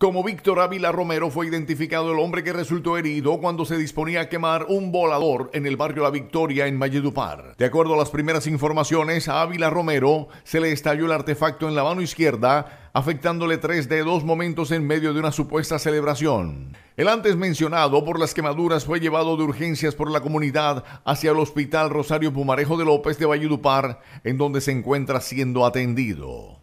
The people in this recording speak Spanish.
Como Víctor Ávila Romero fue identificado el hombre que resultó herido cuando se disponía a quemar un volador en el barrio La Victoria en Valledupar. De acuerdo a las primeras informaciones, a Ávila Romero se le estalló el artefacto en la mano izquierda, afectándole tres de dos momentos en medio de una supuesta celebración. El antes mencionado por las quemaduras fue llevado de urgencias por la comunidad hacia el Hospital Rosario Pumarejo de López de Valledupar, en donde se encuentra siendo atendido.